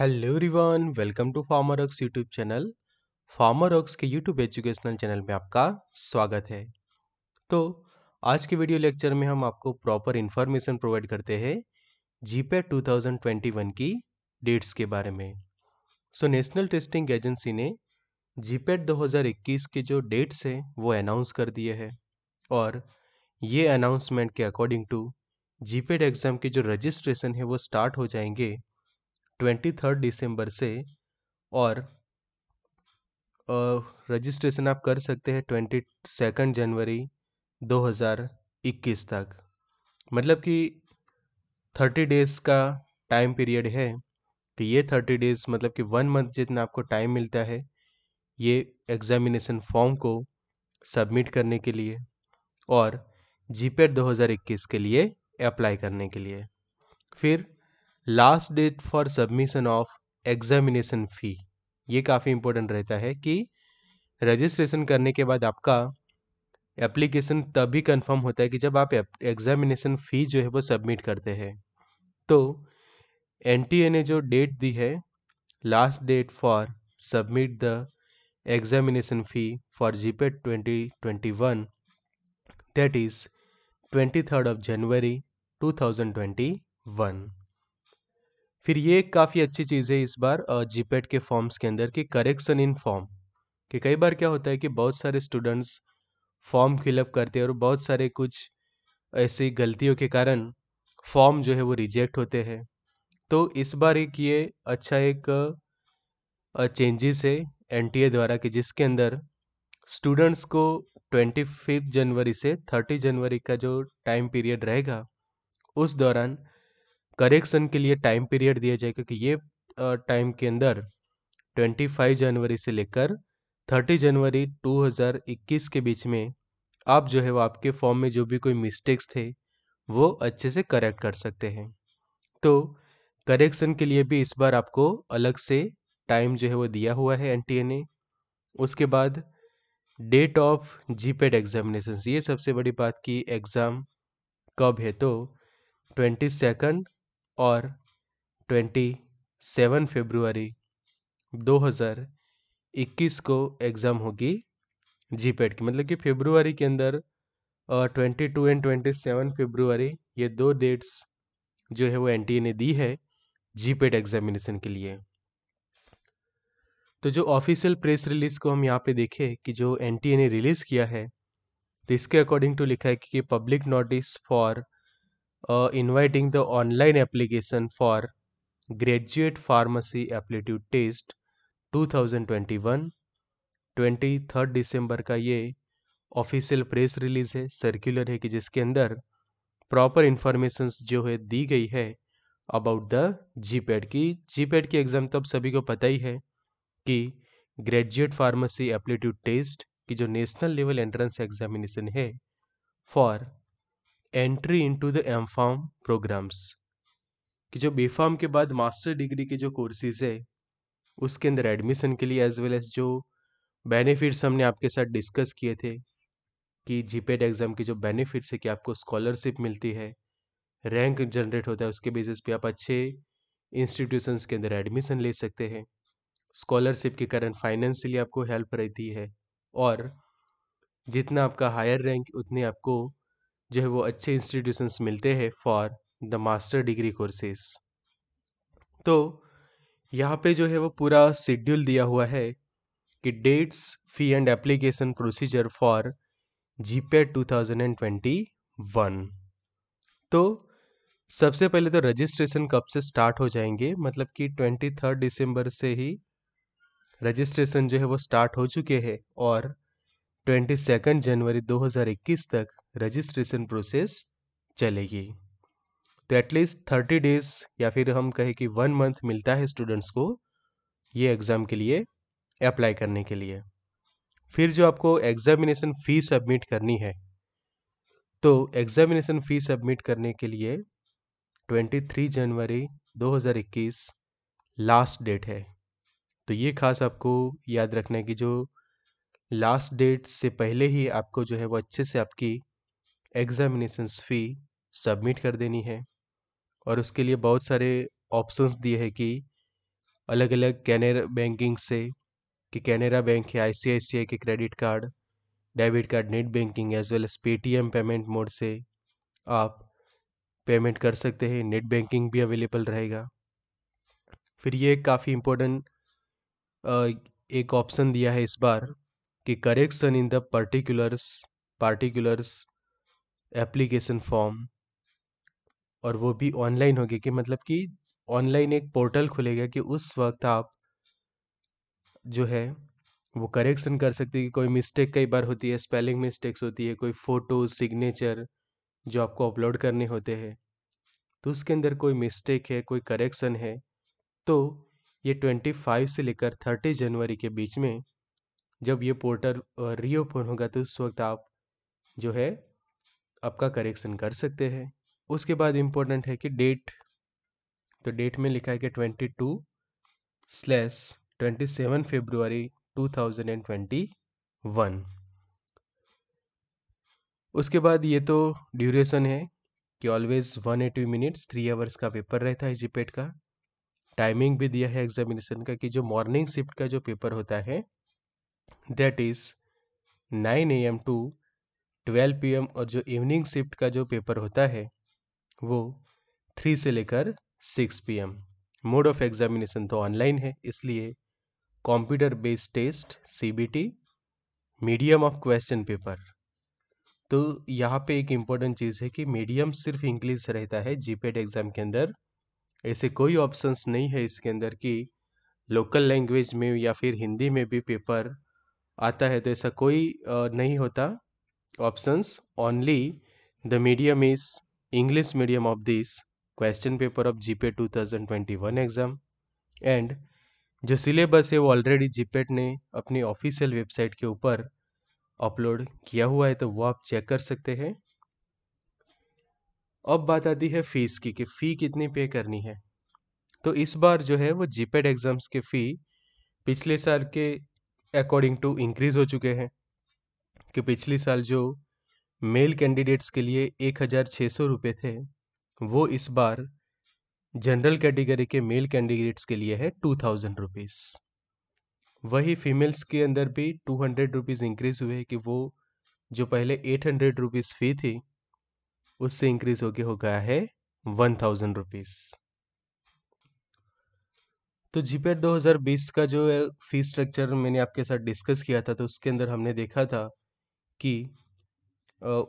Hello everyone welcome to Farmer Ox YouTube channel Farmer Ox के YouTube educational channel में आपका स्वागत है तो आज के वीडियो लेक्चर में हम आपको प्रॉपर इन्फॉर्मेशन प्रोवाइड करते हैं जीपे 2021 की डेट्स के बारे में सो नेशनल टेस्टिंग एजेंसी ने जीपेट 2021 के जो डेट्स हैं वो अनाउंस कर दिए हैं और ये अनाउंसमेंट के अकॉर्डिंग टू जीपेट एग्ज़ाम के जो रजिस्ट्रेशन है वो स्टार्ट हो जाएंगे ट्वेंटी थर्ड डिसम्बर से और रजिस्ट्रेशन आप कर सकते हैं ट्वेंटी सेकेंड जनवरी दो हज़ार इक्कीस तक मतलब कि थर्टी डेज़ का टाइम पीरियड है कि ये थर्टी डेज़ मतलब कि वन मंथ जितना आपको टाइम मिलता है ये एग्ज़ामिनेशन फॉर्म को सबमिट करने के लिए और जी जीपेड 2021 के लिए अप्लाई करने के लिए फिर last date for submission of examination fee ये काफ़ी इंपॉर्टेंट रहता है कि रजिस्ट्रेशन करने के बाद आपका एप्लीकेशन तभी कंफर्म होता है कि जब आप एग्ज़ामिनेशन फ़ी जो है वो सबमिट करते हैं तो एन ने जो डेट दी है last date for submit the examination fee for GPAT twenty twenty one that is twenty third of January two thousand twenty one फिर ये एक काफ़ी अच्छी चीज़ है इस बार जीपेट के फॉर्म्स के अंदर कि करेक्शन इन फॉर्म कि कई बार क्या होता है कि बहुत सारे स्टूडेंट्स फॉर्म फिलअप करते हैं और बहुत सारे कुछ ऐसी गलतियों के कारण फॉर्म जो है वो रिजेक्ट होते हैं तो इस बार एक ये अच्छा एक चेंजेस है एन द्वारा कि जिसके अंदर स्टूडेंट्स को ट्वेंटी फिफ्थ जनवरी से थर्टी जनवरी का जो टाइम पीरियड रहेगा उस दौरान करेक्शन के लिए टाइम पीरियड दिया जाए क्योंकि ये टाइम के अंदर 25 जनवरी से लेकर 30 जनवरी 2021 के बीच में आप जो है वो आपके फॉर्म में जो भी कोई मिस्टेक्स थे वो अच्छे से करेक्ट कर सकते हैं तो करेक्शन के लिए भी इस बार आपको अलग से टाइम जो है वो दिया हुआ है एन ने उसके बाद डेट ऑफ पेड एग्जामिनेशन ये सबसे बड़ी बात की एग्ज़ाम कब है तो ट्वेंटी सेकेंड और ट्वेंटी सेवन हज़ार 2021 को एग्ज़ाम होगी जी पेड e की मतलब कि फेब्रुवरी के अंदर twenty two and twenty seven February ये दो डेट्स जो है वो एन e ने दी है जीपेड एग्जामिनेशन e के लिए तो जो ऑफिशियल प्रेस रिलीज को हम यहाँ पे देखें कि जो एन ने रिलीज़ किया है तो इसके अकॉर्डिंग टू लिखा है कि public notice for uh, inviting the online application for Graduate Pharmacy Aptitude Test 2021 23 दिसंबर का ये ऑफिशियल प्रेस रिलीज है सर्कुलर है कि जिसके अंदर प्रॉपर इंफॉर्मेशन जो है दी गई है अबाउट द जी पैड की जी पैड की एग्ज़ाम तो अब सभी को पता ही है कि ग्रेजुएट फार्मेसी एप्लीट्यूड टेस्ट की जो नेशनल लेवल एंट्रेंस एग्जामिनेशन है for entry into the M Pharm programmes कि जो बी फार्म के बाद मास्टर डिग्री के जो कोर्सेज है उसके अंदर एडमिशन के लिए एज वेल एज जो बेनिफिट्स हमने आपके साथ डिस्कस किए थे कि जीपेड एग्ज़ाम के जो बेनिफिट्स है कि आपको स्कॉलरशिप मिलती है रैंक जनरेट होता है उसके बेसिस पे आप अच्छे इंस्टीट्यूशंस के अंदर एडमिशन ले सकते हैं स्कॉलरशिप के कारण फाइनेंशियली आपको हेल्प रहती है और जितना आपका हायर रैंक उतने आपको जो है वो अच्छे इंस्टीट्यूशंस मिलते हैं for the master degree courses तो यहाँ पे जो है वो पूरा शेड्यूल दिया हुआ है कि dates fee and application procedure for GPAT two thousand and twenty one तो सबसे पहले तो रजिस्ट्रेशन कब से स्टार्ट हो जाएंगे मतलब कि ट्वेंटी थर्ड दिसंबर से ही रजिस्ट्रेशन जो है वो स्टार्ट हो चुके हैं और ट्वेंटी सेकेंड जनवरी 2021 तक रजिस्ट्रेशन प्रोसेस चलेगी तो एटलीस्ट थर्टी डेज या फिर हम कहें कि वन मंथ मिलता है स्टूडेंट्स को ये एग्ज़ाम के लिए अप्लाई करने के लिए फिर जो आपको एग्जामिनेशन फ़ी सबमिट करनी है तो एग्जामिनेशन फ़ी सबमिट करने के लिए 23 जनवरी 2021 लास्ट डेट है तो ये खास आपको याद रखना है कि जो लास्ट डेट से पहले ही आपको जो है वो अच्छे से आपकी एग्ज़ामिनेशंस फ़ी सबमिट कर देनी है और उसके लिए बहुत सारे ऑप्शंस दिए हैं कि अलग अलग कैनरा बैंकिंग से कि कैनरा बैंक है आई के credit card debit card net banking as well as Paytm payment mode से आप पेमेंट कर सकते हैं नेट बैंकिंग भी अवेलेबल रहेगा फिर ये काफ़ी इम्पोर्टेंट एक ऑप्शन दिया है इस बार कि correction in the particulars particulars application form और वो भी ऑनलाइन होगी कि मतलब कि ऑनलाइन एक पोर्टल खुलेगा कि उस वक्त आप जो है वो करेक्शन कर सकते हैं कि कोई मिस्टेक कई बार होती है स्पेलिंग मिस्टेक्स होती है कोई फ़ोटो सिग्नेचर जो आपको अपलोड करने होते हैं तो उसके अंदर कोई मिस्टेक है कोई करेक्शन है तो ये ट्वेंटी फाइव से लेकर थर्टी जनवरी के बीच में जब ये पोर्टल रीओपन होगा तो उस वक्त आप जो है आपका करेक्शन कर सकते हैं उसके बाद इम्पोर्टेंट है कि डेट तो डेट में लिखा है कि twenty two slash twenty seven February two thousand and twenty one उसके बाद ये तो ड्यूरेशन है कि always one eighty minutes three hours का पेपर रहता है जीपेट e का टाइमिंग भी दिया है एग्जामिनेशन का कि जो मॉर्निंग शिफ्ट का जो पेपर होता है that is nine A M to twelve P और जो इवनिंग शिफ्ट का जो पेपर होता है वो थ्री से लेकर six P mode of examination तो ऑनलाइन है इसलिए computer based test C medium of question paper तो यहाँ पे एक इम्पॉर्टेंट चीज़ है कि मीडियम सिर्फ इंग्लिश रहता है जी एग्ज़ाम e के अंदर ऐसे कोई ऑप्शंस नहीं है इसके अंदर कि लोकल लैंग्वेज में या फिर हिंदी में भी पेपर आता है तो ऐसा कोई नहीं होता options only the medium is english medium of this question paper of gpa 2021 exam and जो सिलेबस है वो ऑलरेडी जीपेट ने अपनी ऑफिशियल वेबसाइट के ऊपर अपलोड किया हुआ है तो वो आप चेक कर सकते हैं अब बात आती है फीस की कि फ़ी कितनी पे करनी है तो इस बार जो है वो जीपेड एग्ज़ाम्स के फ़ी पिछले साल के अकॉर्डिंग टू इंक्रीज़ हो चुके हैं कि पिछले साल जो मेल कैंडिडेट्स के लिए एक हज़ार छः सौ रुपये थे वो इस बार जनरल कैटेगरी के मेल कैंडिडेट्स के लिए है टू थाउजेंड रुपीज़ वही फीमेल्स के अंदर भी टू हंड्रेड रुपीज़ इंक्रीज़ हुए कि वो जो पहले एट हंड्रेड रुपीज़ फ़ी थी उससे इंक्रीज़ होके हो गया है वन थाउजेंड रुपीज़ तो जीपेट 2020 का जो फी स्ट्रक्चर मैंने आपके साथ डिस्कस किया था तो उसके अंदर हमने देखा था कि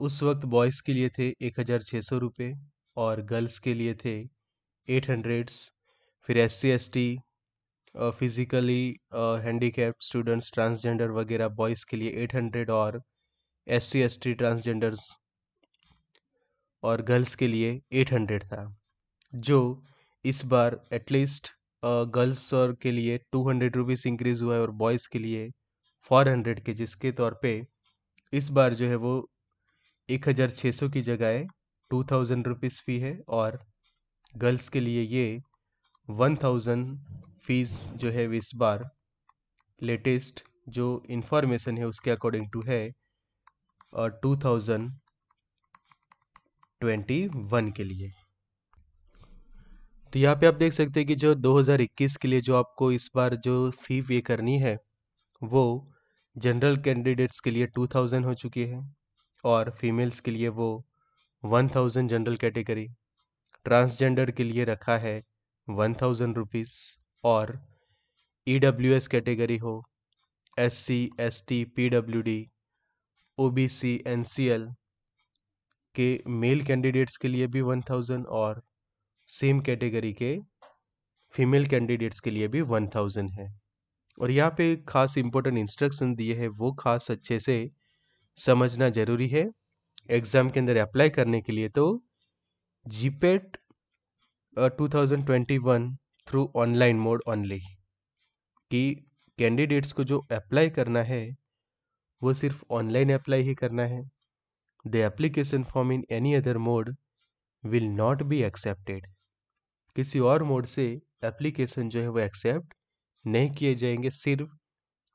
उस वक़्त बॉयज़ के लिए थे एक हज़ार छः सौ रुपये और गर्ल्स के लिए थे एट हंड्रेड्स फिर S C S T physically handy handicapped students, transgender वगैरह बॉयज़ के लिए एट हंड्रेड और S C S T transgenders और गर्ल्स के लिए एट हंड्रेड था। जो इस बार एटलीस्ट गर्ल्स और के लिए टू हंड्रेड रुपीज़ इंक्रीज़ हुआ है और बॉयज़ के लिए हंड्रेड के जिसके तौर पे इस बार जो है वो एक हज़ार छः सौ की जगह टू थाउजेंड रुपीज़ फ़ी है और गर्ल्स के लिए ये वन थाउजेंड फीस जो है इस बार लेटेस्ट जो इन्फॉर्मेशन है उसके अकॉर्डिंग टू है और टू थाउजेंड ट्वेंटी वन के लिए तो यहाँ पे आप देख सकते हैं कि जो 2021 के लिए जो आपको इस बार जो फ़ी पे करनी है वो जनरल कैंडिडेट्स के लिए टू थाउजेंड हो चुकी है और फीमेल्स के लिए वो one thousand general category transgender के लिए रखा है वन थाउजेंड रुपीज़ और ई डब्ल्यू एस कैटेगरी हो S C S T P W D O B C N C L के मेल कैंडिडेट्स के लिए भी वन थाउजेंड और सेम कैटेगरी के फीमेल कैंडिडेट्स के लिए भी वन थाउजेंड है और यहाँ पे खास इम्पोर्टेंट इंस्ट्रक्शन दिए हैं वो खास अच्छे से समझना ज़रूरी है एग्ज़ाम के अंदर अप्लाई करने के लिए तो GPAT two thousand twenty one through online mode only कि कैंडिडेट्स को जो अप्लाई करना है वो सिर्फ ऑनलाइन अप्लाई ही करना है the application form in any other mode will not be accepted किसी और मोड से एप्लीकेशन जो है वो एक्सेप्ट नहीं किए जाएंगे सिर्फ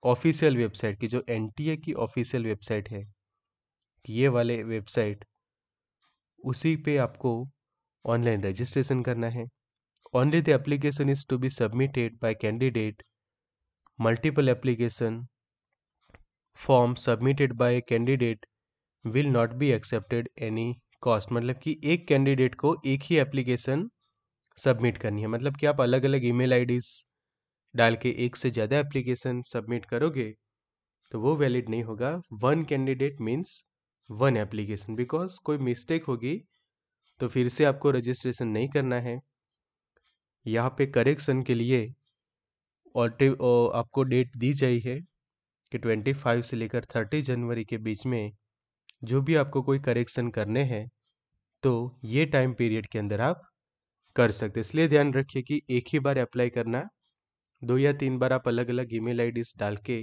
ऑफिशियल वेबसाइट की जो एन की ऑफिशियल वेबसाइट है ये वाले वेबसाइट उसी पे आपको ऑनलाइन रजिस्ट्रेशन करना है only the application is to be submitted by candidate multiple application form submitted by candidate will not be accepted any cost मतलब कि एक कैंडिडेट को एक ही एप्लीकेशन सबमिट करनी है मतलब कि आप अलग अलग ईमेल आईडीज़ डाल के एक से ज़्यादा एप्लीकेशन सबमिट करोगे तो वो वैलिड नहीं होगा one candidate means one application because कोई मिस्टेक होगी तो फिर से आपको रजिस्ट्रेशन नहीं करना है यहाँ पे करेक्शन के लिए और आपको डेट दी चाहिए कि ट्वेंटी फाइव से लेकर थर्टी जनवरी के बीच में जो भी आपको कोई करेक्शन करने हैं तो ये टाइम पीरियड के अंदर आप कर सकते इसलिए ध्यान रखिए कि एक ही बार अप्लाई करना दो या तीन बार आप अलग अलग ईमेल आईडीज डाल के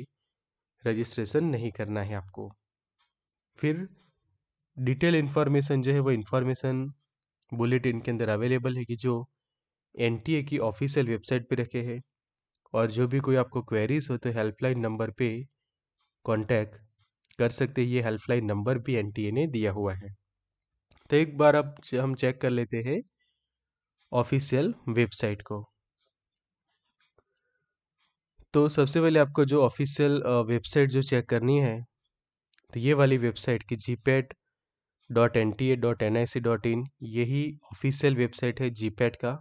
रजिस्ट्रेशन नहीं करना है आपको फिर डिटेल इन्फॉर्मेशन जो है वो इन्फॉर्मेशन बुलेटिन के अंदर अवेलेबल है कि जो एन की ऑफिशियल वेबसाइट पे रखे हैं और जो भी कोई आपको क्वेरीज हो तो हेल्पलाइन नंबर पे कांटेक्ट कर सकते हैं ये हेल्पलाइन नंबर भी एन ने दिया हुआ है तो एक बार अब हम चेक कर लेते हैं ऑफिशियल वेबसाइट को तो सबसे पहले आपको जो ऑफिशियल वेबसाइट जो चेक करनी है तो ये वाली वेबसाइट की G PAT dot N T A dot N I C dot in यही ऑफिशियल वेबसाइट है जी पैट का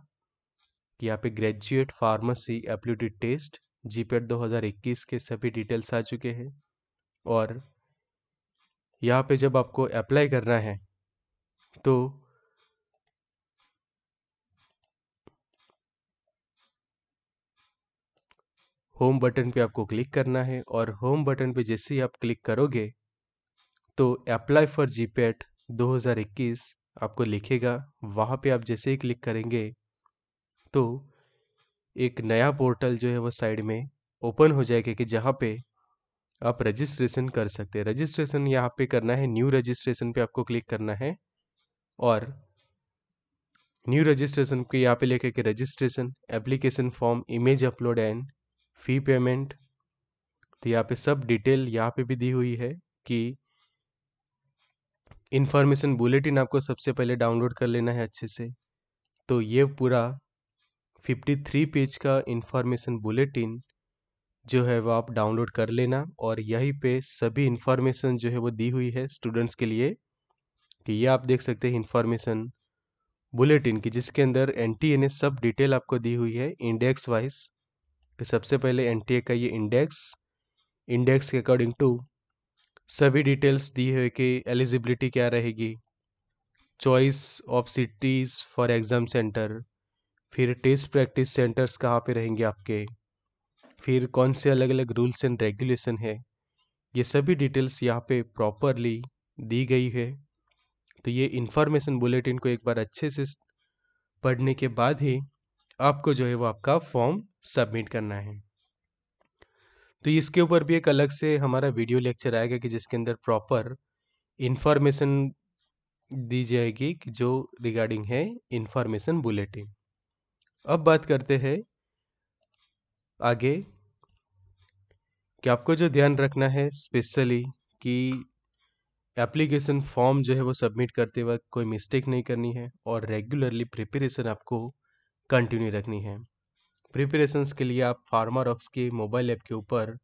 यहाँ पे graduate pharmacy aptitude test G PAT दो हज़ार इक्कीस के सभी डिटेल्स आ चुके हैं और यहाँ पे जब आपको अप्लाई करना है तो होम बटन पे आपको क्लिक करना है और होम बटन पे जैसे ही आप क्लिक करोगे तो अप्लाई फॉर जी पैट दो आपको लिखेगा वहाँ पे आप जैसे ही क्लिक करेंगे तो एक नया पोर्टल जो है वो साइड में ओपन हो जाएगा कि जहाँ पे आप रजिस्ट्रेशन कर सकते हैं रजिस्ट्रेशन यहाँ पे करना है न्यू रजिस्ट्रेशन पे आपको क्लिक करना है और न्यू रजिस्ट्रेशन को यहाँ पे लेकर के registration application form image upload and fee payment तो यहाँ पे सब डिटेल यहाँ पे भी दी हुई है कि इन्फॉर्मेशन बुलेटिन आपको सबसे पहले डाउनलोड कर लेना है अच्छे से तो ये पूरा 53 पेज का इन्फॉर्मेशन बुलेटिन जो है वो आप डाउनलोड कर लेना और यहीं पे सभी इन्फॉर्मेशन जो है वो दी हुई है स्टूडेंट्स के लिए कि ये आप देख सकते हैं इन्फॉर्मेशन बुलेटिन की जिसके अंदर एन टी सब डिटेल आपको दी हुई है इंडेक्स वाइज कि सबसे पहले एन का ये इंडेक्स इंडेक्स के अकॉर्डिंग टू सभी डिटेल्स दी है कि एलिजिबिलिटी क्या रहेगी choice of cities for exam centre फिर टेस्ट प्रैक्टिस सेंटर्स कहाँ पे रहेंगे आपके फिर कौन से अलग अलग रूल्स एंड रेगुलेशन है ये सभी डिटेल्स यहाँ पे प्रॉपरली दी गई है तो ये इन्फॉर्मेशन बुलेटिन को एक बार अच्छे से पढ़ने के बाद ही आपको जो है वो आपका फॉर्म सबमिट करना है तो इसके ऊपर भी एक अलग से हमारा वीडियो लेक्चर आएगा कि जिसके अंदर प्रॉपर इन्फॉर्मेशन दी जाएगी कि जो रिगार्डिंग है इन्फॉर्मेशन बुलेटिन अब बात करते हैं आगे कि आपको जो ध्यान रखना है स्पेशली कि एप्लीकेशन फॉर्म जो है वो सबमिट करते वक्त कोई मिस्टेक नहीं करनी है और रेगुलरली प्रिपरेशन आपको कंटिन्यू रखनी है प्रिपरेशंस के लिए आप फार्मा रॉक्स के मोबाइल ऐप के ऊपर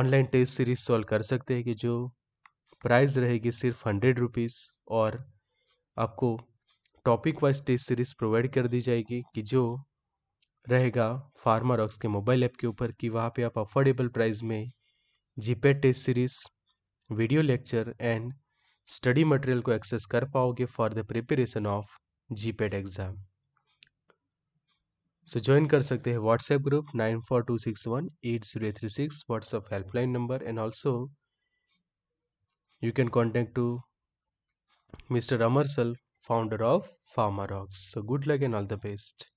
ऑनलाइन टेस्ट सीरीज सॉल्व कर सकते हैं कि जो प्राइस रहेगी सिर्फ हंड्रेड रुपीज़ और आपको topic wise test series provide कर दी जाएगी कि जो रहेगा फार्मा रॉक्स के मोबाइल ऐप के ऊपर कि वहाँ पे आप अफोर्डेबल प्राइस में GPAT test series video lecture and study material को एक्सेस कर पाओगे for the preparation of GPAT exam so join कर सकते हैं WhatsApp group nine four two six one eight zero three six WhatsApp helpline number and also you can contact to mister Amar सल of Pharma Rocks so good luck and all the best